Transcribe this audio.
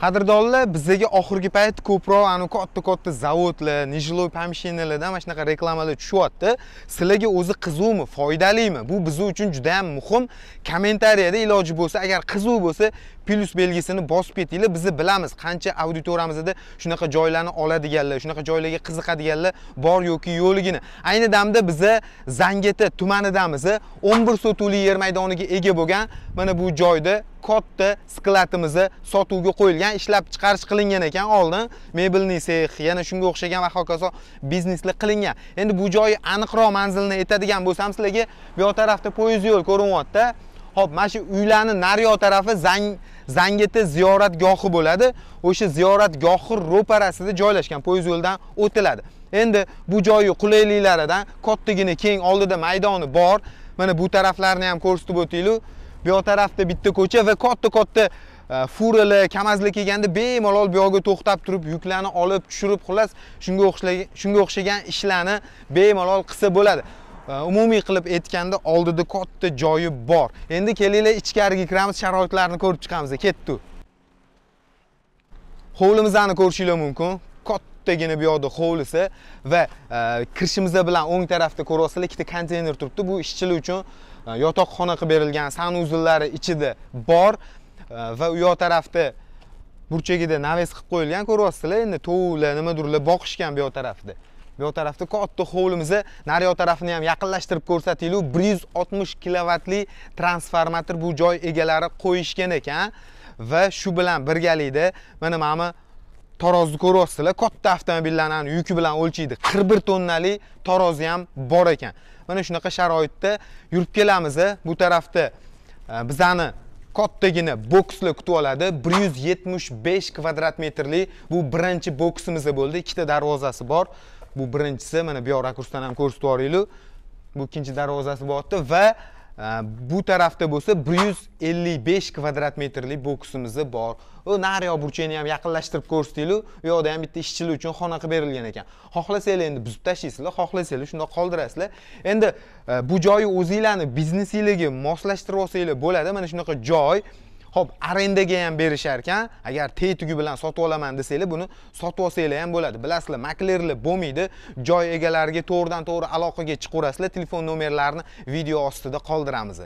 qadrdonlar bizga oxirgi payt ko'proq anavi katta katta zavodlar nijloy помещенияларdan mana shunaqa reklamalar tushyapti sizlarga o'zi qiziqmi foydalimi bu biz uchun juda ham muhim kommentariyada iloji bo'lsa agar qiziq bo'lsa plyus belgisini bosib ketinglar biz bilamiz qancha auditoriyamizda shunaqa joylarni oladiganlar shunaqa joylarga qiziqadiganlar bor yoki yo'qligini ayni damda biza zangeta tumanidamiz o'n bir sotuvli yer maydoniga ega bo'lgan mana bu joyda katta skladimizni sotuvga qo'yilgan ishlab chiqarish qilingan ekan oldin mebelniy sex yana shunga o'xshagan va hokazo bizneslar qilingan endi bu joyi aniqroq manzilini aytadigan bo'lsam sizlarga bu yoq tarafda poyezd yo'l ko'rinyaptida ho'p mana shu uylarni nariyoq tarafi zang zangeta ziyoratgohi bo'ladi o'sha ziyoratgohi ro'parasida joylashgan poyezd yo'lidan o'tiladi endi bu joyi qulayliklaridan kattagina keng oldida maydoni bor mana bu taraflarni ham ko'rsatib o'tinglar bu yoq tarafda bitta ko'cha va katta katta e, furalar kamazlar kelganda bemalol bu yoqga to'xtab turib yuklarni olib tushirib xullas shunga o'xshagan shunga o'xshagan ishlarni bemalol qilsa bo'ladi e, umumiy qilib aytganda oldida katta joyi bor endi kelinglar ichkariga kiramiz sharoitlarni ko'rib chiqamiz ketdi hovlimizni ko'rishinglar mumkin kattagina bu yoqda hovlisi va e, kirishimiz bilan o'ng tarafda ko'ryapsizlar ikkita konteyner turibdi bu ishchilar uchun Э, yotoqxona qilib berilgan sanuzullari ichida bor э, va u yoq tarafda burchagida naves qilib qo'yilgan ko'ryapsizlar endi tovuqlar nimadirlar boqishgan bu yoq tarafda bu yoq tarafda katta hovlimizni nariyoq tarafini ham yaqinlashtirib ko'rsatilu bir yuz oltmish kilovatli transformator bu joy egalari qo'yishgan ekan va shu bilan birgalikda mana mana bu tarozni ko'ryapsizlar katta avtomobillarni yuki bilan o'lchaydi qirq bir tonnali tarozi ham bor ekan mana shunaqa sharoitda yurib kelamiz bu tarafda e, bizani kattagina bokslar kutib oladi 175 kvadrat metrli bu birinchi boksimiz bo'ldi ikkita darvozasi bor bu birinchisi mana bu rakursdan ham ko'rsatib yuboraylik bu ikkinchi darvozasi bo'lyapti va bu tarafda bo'lsa bir yuz ellik besh kvadrat metrlik boksimiz bor u nariyoq burchagini ham yaqinlashtirib ko'rsatinglar u yoqda ham bitta ishchilar uchun xona qilib berilgan ekan xohlasanglar endi buzib tashlaysizlar xohlasanglar shundoq qoldirasizlar endi e, bu joyni o'zinglarni biznesinglarga moslashtirib olsanglar bo'ladi mana shunaqa joy ho'p arendaga ham berishar ekan agar teng tugi bilan sotib olaman desanglar buni sotib olsanglar ham bo'ladi bilasizlar maklerlar bo'lmaydi joy egalariga to'g'ridan to'g'ri aloqaga chiqaverasizlar telefon nomerlarini video ostida qoldiramiz